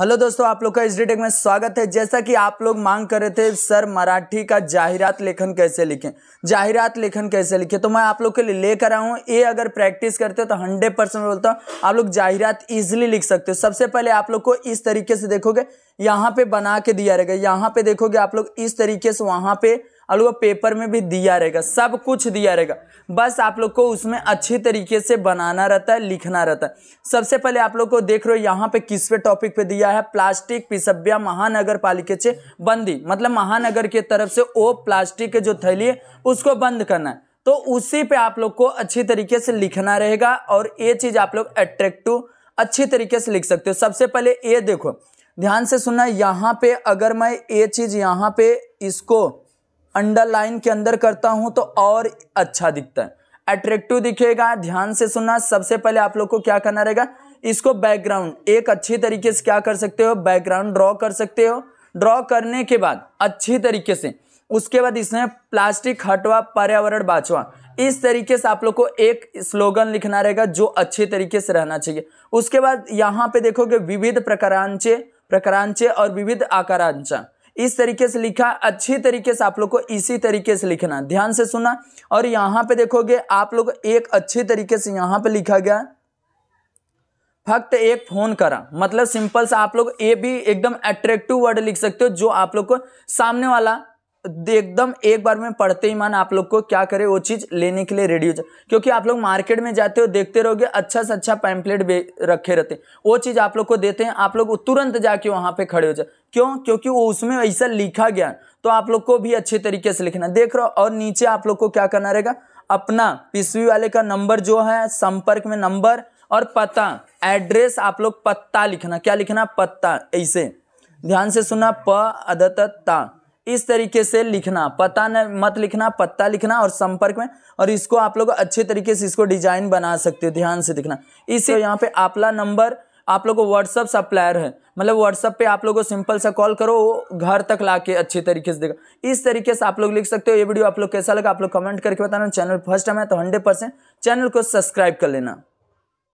hello दोस्तों आप लोग का इस डिटेक में स्वागत है जैसा कि आप लोग मांग कर रहे थे सर मराठी का जाहिरात लेखन कैसे लिखें जाहिरात लेखन कैसे लिखें तो मैं आप लोग के लिए लेकर आया हूँ ये अगर प्रैक्टिस करते हो तो हंड्रेड परसेंट बोलता हूँ आप लोग जाहिरात इजिली लिख सकते हो सबसे पहले आप लोग को इस तरीके से देखोगे यहाँ पे बना के दिया रहेगा यहाँ पे देखोगे आप लोग इस तरीके से वहाँ पे और वो पेपर में भी दिया रहेगा सब कुछ दिया रहेगा बस आप लोग को उसमें अच्छी तरीके से बनाना रहता है लिखना रहता है सबसे पहले आप लोग को देख रहे हो यहाँ पे किसवे टॉपिक पे दिया है प्लास्टिक पिसब्या महानगर पालिके से बंदी मतलब महानगर की तरफ से वो प्लास्टिक के जो थैली है उसको बंद करना है तो उसी पे आप लोग को अच्छी तरीके से लिखना रहेगा और ये चीज़ आप लोग अट्रैक्टिव अच्छी तरीके से लिख सकते हो सबसे पहले ये देखो ध्यान से सुनना यहाँ पे अगर मैं ये चीज़ यहाँ पे इसको अंडरलाइन के अंदर करता हूं तो और अच्छा दिखता है अट्रेक्टिव दिखेगा ध्यान से सुनना सबसे पहले आप लोग को क्या करना रहेगा इसको बैकग्राउंड एक अच्छी तरीके से क्या कर सकते हो बैकग्राउंड ड्रॉ कर सकते हो ड्रॉ करने के बाद अच्छी तरीके से उसके बाद इसमें प्लास्टिक हटवा पर्यावरण बाचवा इस तरीके से आप लोग को एक स्लोगन लिखना रहेगा जो अच्छे तरीके से रहना चाहिए उसके बाद यहाँ पे देखोगे विविध प्रकारांचे प्रकारांचे और विविध आकारांचा इस तरीके से लिखा अच्छी तरीके से आप लोग को इसी तरीके से लिखना ध्यान से सुना और यहां पे देखोगे आप लोग एक अच्छी तरीके से यहां पे लिखा गया फक्त एक फोन करा मतलब सिंपल से आप लोग ए भी एकदम अट्रैक्टिव वर्ड लिख सकते हो जो आप लोग को सामने वाला एकदम एक बार में पढ़ते ही मान आप लोग को क्या करे वो चीज़ लेने के लिए रेडी हो जाए क्योंकि आप लोग मार्केट में जाते हो देखते रहोगे अच्छा से अच्छा पैम्पलेट रखे रहते हैं वो चीज़ आप लोग को देते हैं आप लोग तुरंत जाके वहाँ पे खड़े हो जाए क्यों क्योंकि वो उसमें ऐसा लिखा गया तो आप लोग को भी अच्छे तरीके से लिखना देख रहा और नीचे आप लोग को क्या करना रहेगा अपना पिसवी वाले का नंबर जो है संपर्क में नंबर और पता एड्रेस आप लोग पत्ता लिखना क्या लिखना पत्ता ऐसे ध्यान से सुना प अदत ता इस तरीके से लिखना पता न मत लिखना पत्ता लिखना और संपर्क में और इसको आप लोग अच्छे तरीके से इसको डिजाइन बना सकते हो ध्यान से दिखना इसे तो यहाँ पे आपला नंबर आप लोग को व्हाट्सअप सप्लायर है मतलब व्हाट्सअप पे आप लोगों को सिंपल सा कॉल करो वो घर तक ला के अच्छे तरीके से देगा इस तरीके से आप लोग लिख सकते हो ये वीडियो आप लोग कैसा लगा आप लोग कमेंट करके बताना चैनल फर्स्ट टाइम है तो हंड्रेड परसेंट चैनल को सब्सक्राइब कर लेना